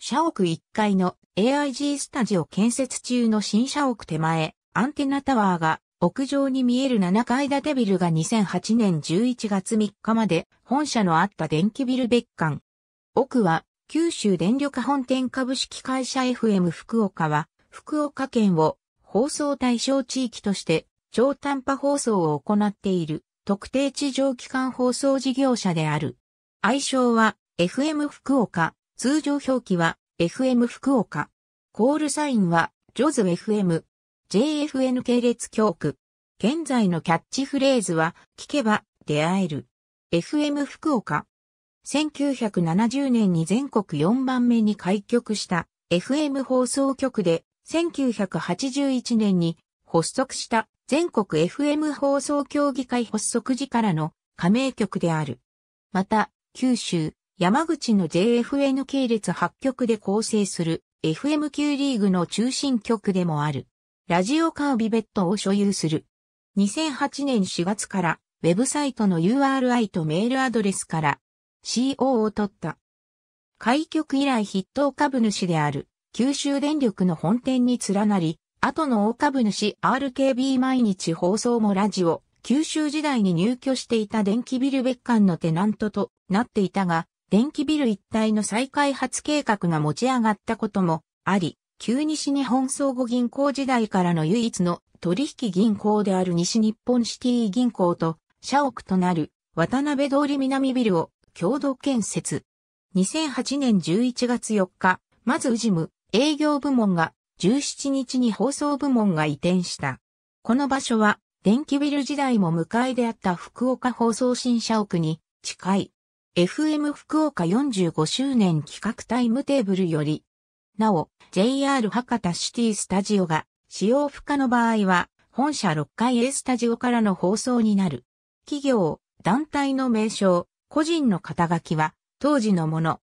社屋1階の AIG スタジオ建設中の新社屋手前、アンテナタワーが屋上に見える7階建てビルが2008年11月3日まで本社のあった電気ビル別館。奥は九州電力本店株式会社 FM 福岡は福岡県を放送対象地域として超短波放送を行っている特定地上機関放送事業者である。愛称は FM 福岡通常表記は FM 福岡。コールサインは JOZFM。JFN 系列教区。現在のキャッチフレーズは聞けば出会える。FM 福岡。1970年に全国4番目に開局した FM 放送局で1981年に発足した全国 FM 放送協議会発足時からの加盟局である。また、九州、山口の JFN 系列8局で構成する FM 級リーグの中心局でもある。ラジオカービベットを所有する。2008年4月からウェブサイトの URI とメールアドレスから CO を取った。開局以来筆頭株主である九州電力の本店に連なり、後の大株主 RKB 毎日放送もラジオ、九州時代に入居していた電気ビル別館のテナントとなっていたが、電気ビル一帯の再開発計画が持ち上がったこともあり、旧西日本相互銀行時代からの唯一の取引銀行である西日本シティ銀行と社屋となる渡辺通り南ビルを共同建設。2008年11月4日、まず宇治ム営業部門が17日に放送部門が移転した。この場所は電気ビル時代も向かいであった福岡放送新社屋に近い。FM 福岡45周年企画タイムテーブルより、なお、JR 博多シティスタジオが使用不可の場合は、本社6階 A スタジオからの放送になる。企業、団体の名称、個人の肩書きは、当時のもの。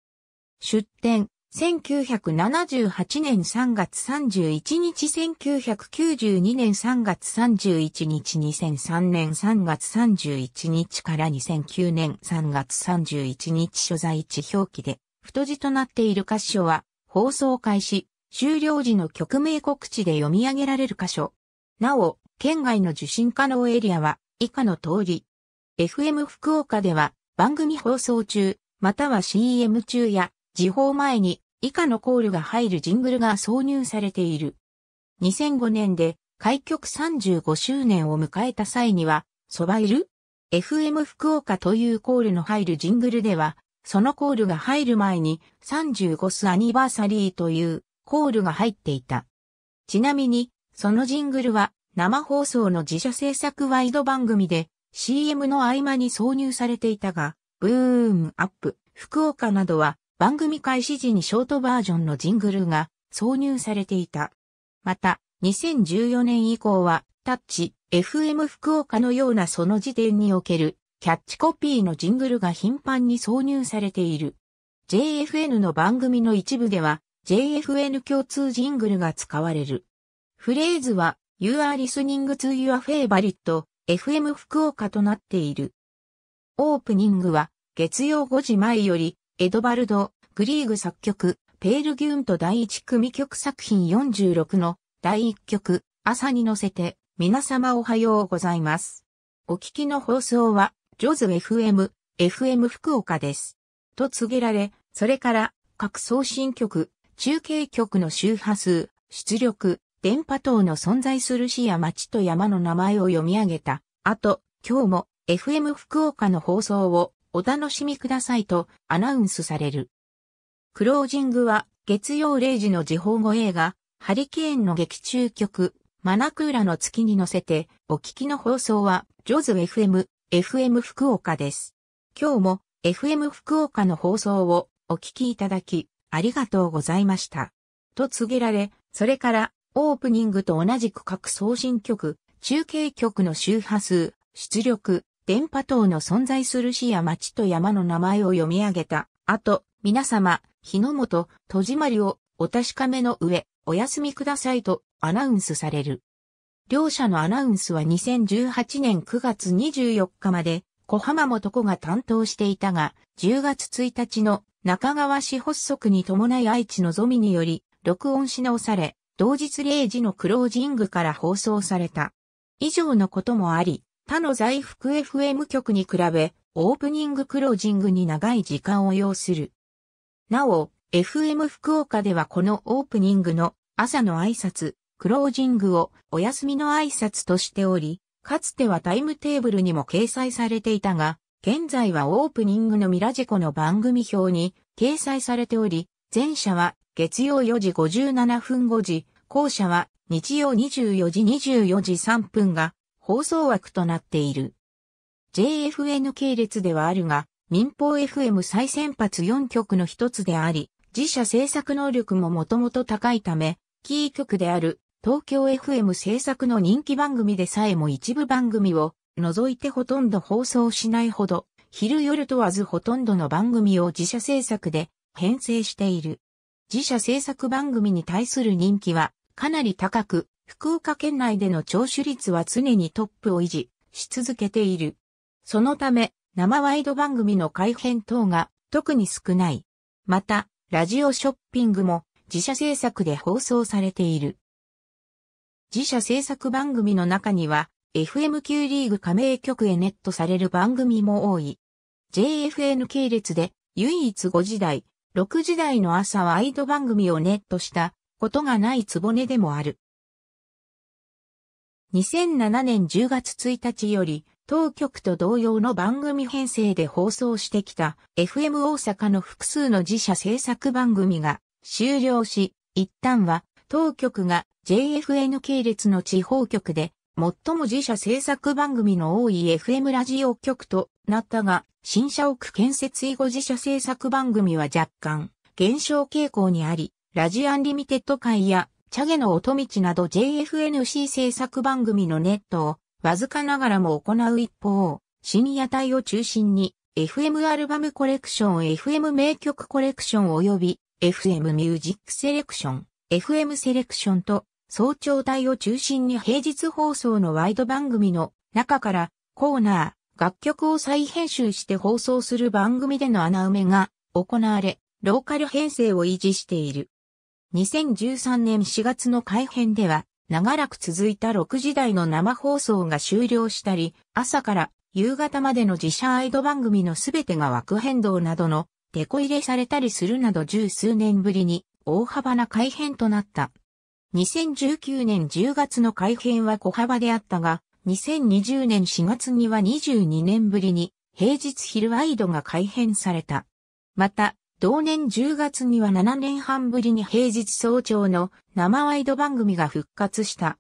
出展、1978年3月31日、1992年3月31日、2003年3月31日から2009年3月31日所在地表記で、太字となっている箇所は、放送開始、終了時の曲名告知で読み上げられる箇所。なお、県外の受信可能エリアは、以下の通り。FM 福岡では、番組放送中、または CM 中や、時報前に以下のコールが入るジングルが挿入されている。2005年で開局35周年を迎えた際には、そばいる ?FM 福岡というコールの入るジングルでは、そのコールが入る前に35スアニバーサリーというコールが入っていた。ちなみに、そのジングルは生放送の自社制作ワイド番組で CM の合間に挿入されていたが、ブームアップ、福岡などは番組開始時にショートバージョンのジングルが挿入されていた。また、2014年以降は、タッチ、FM 福岡のようなその時点におけるキャッチコピーのジングルが頻繁に挿入されている。JFN の番組の一部では JFN 共通ジングルが使われる。フレーズは You are listening to your favorite FM 福岡となっている。オープニングは月曜5時前よりエドバルド・グリーグ作曲、ペールギューンと第一組曲作品46の第一曲、朝に乗せて、皆様おはようございます。お聞きの放送は、ジョズ FM、FM 福岡です。と告げられ、それから、各送信局、中継局の周波数、出力、電波等の存在する市や町と山の名前を読み上げた。あと、今日も FM 福岡の放送をお楽しみくださいとアナウンスされる。クロージングは月曜0時の時報後映画、ハリケーンの劇中曲、マナクーラの月に乗せて、お聞きの放送は、ジョズ FM、FM 福岡です。今日も FM 福岡の放送をお聞きいただき、ありがとうございました。と告げられ、それからオープニングと同じく各送信局、中継局の周波数、出力、電波塔の存在する市や町と山の名前を読み上げた。あと、皆様、日の本、戸締まりをお確かめの上、お休みくださいとアナウンスされる。両者のアナウンスは2018年9月24日まで、小浜元子が担当していたが、10月1日の中川市発足に伴い愛知のぞみにより、録音し直され、同日0時のクロージングから放送された。以上のこともあり、他の在福 FM 局に比べ、オープニングクロージングに長い時間を要する。なお、FM 福岡ではこのオープニングの朝の挨拶、クロージングをお休みの挨拶としており、かつてはタイムテーブルにも掲載されていたが、現在はオープニングのミラジコの番組表に掲載されており、前者は月曜4時57分5時、後者は日曜24時24時3分が放送枠となっている。JFN 系列ではあるが、民放 FM 最先発4局の一つであり、自社制作能力ももともと高いため、キー局である東京 FM 制作の人気番組でさえも一部番組を除いてほとんど放送しないほど、昼夜問わずほとんどの番組を自社制作で編成している。自社制作番組に対する人気はかなり高く、福岡県内での聴取率は常にトップを維持し続けている。そのため、生ワイド番組の改編等が特に少ない。また、ラジオショッピングも自社制作で放送されている。自社制作番組の中には、FM q リーグ加盟局へネットされる番組も多い。JFN 系列で唯一5時台、6時台の朝ワイド番組をネットしたことがないつぼねでもある。2007年10月1日より、当局と同様の番組編成で放送してきた FM 大阪の複数の自社制作番組が終了し、一旦は当局が JFN 系列の地方局で最も自社制作番組の多い FM ラジオ局となったが、新社屋建設以後自社制作番組は若干減少傾向にあり、ラジアンリミテッド会やチャゲの音道など JFNC 制作番組のネットをわずかながらも行う一方、深夜帯を中心に FM アルバムコレクション、FM 名曲コレクション及び FM ミュージックセレクション、FM セレクションと早朝帯を中心に平日放送のワイド番組の中からコーナー、楽曲を再編集して放送する番組での穴埋めが行われ、ローカル編成を維持している。2013年4月の改編では、長らく続いた6時台の生放送が終了したり、朝から夕方までの自社アイド番組のすべてが枠変動などのデコ入れされたりするなど十数年ぶりに大幅な改編となった。2019年10月の改編は小幅であったが、2020年4月には22年ぶりに平日昼ワイドが改編された。また、同年10月には7年半ぶりに平日早朝の生ワイド番組が復活した。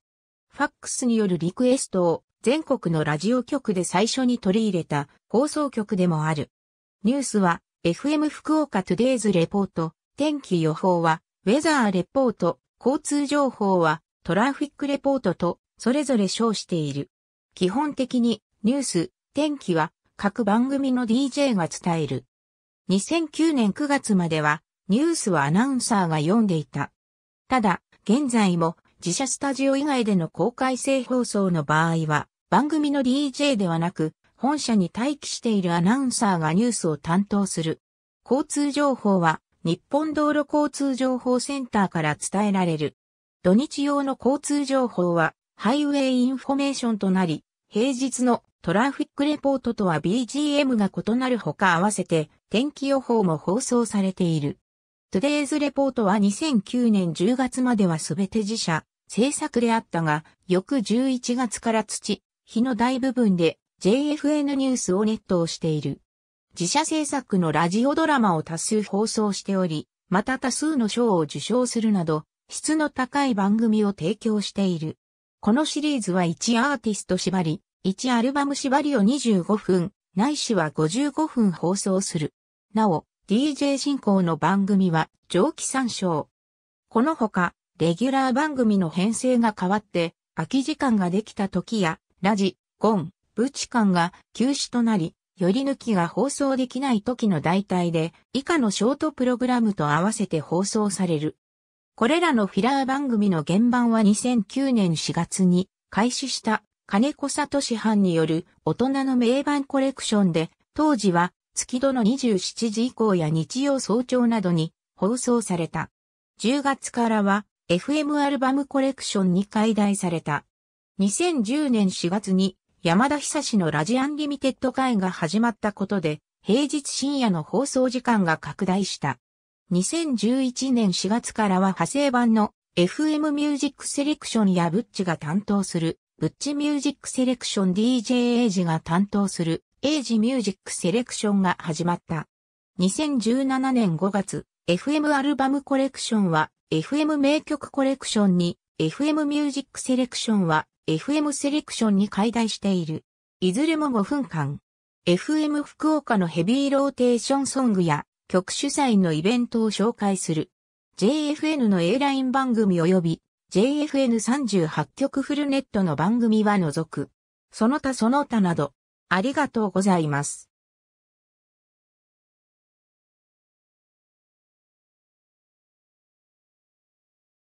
ファックスによるリクエストを全国のラジオ局で最初に取り入れた放送局でもある。ニュースは FM 福岡トゥデイズレポート、天気予報はウェザーレポート、交通情報はトラフィックレポートとそれぞれ称している。基本的にニュース、天気は各番組の DJ が伝える。2009年9月まではニュースはアナウンサーが読んでいた。ただ、現在も自社スタジオ以外での公開性放送の場合は番組の DJ ではなく本社に待機しているアナウンサーがニュースを担当する。交通情報は日本道路交通情報センターから伝えられる。土日用の交通情報はハイウェイインフォメーションとなり、平日のトラフィックレポートとは BGM が異なるほか合わせて天気予報も放送されている。Today's レポートは2009年10月まではすべて自社、制作であったが、翌11月から土、日の大部分で JFN ニュースをネットをしている。自社制作のラジオドラマを多数放送しており、また多数の賞を受賞するなど、質の高い番組を提供している。このシリーズは1アーティスト縛り、1アルバム縛りを25分、ないしは55分放送する。なお、DJ 進行の番組は上記参照。このほか、レギュラー番組の編成が変わって、空き時間ができた時や、ラジ、ゴン、ブチ間が休止となり、より抜きが放送できない時の代替で、以下のショートプログラムと合わせて放送される。これらのフィラー番組の原版は2009年4月に開始した金子里市藩による大人の名盤コレクションで、当時は月度の27時以降や日曜早朝などに放送された。10月からは FM アルバムコレクションに解題された。2010年4月に山田久志のラジアンリミテッド会が始まったことで平日深夜の放送時間が拡大した。2011年4月からは派生版の FM ミュージックセレクションやブッチが担当するブッチミュージックセレクション DJ エイジが担当するエイジミュージックセレクションが始まった。2017年5月、FM アルバムコレクションは FM 名曲コレクションに FM ミュージックセレクションは FM セレクションに解体している。いずれも5分間。FM 福岡のヘビーローテーションソングや曲主催のイベントを紹介する。JFN の A ライン番組及び JFN38 曲フルネットの番組は除く。その他その他など、ありがとうございます。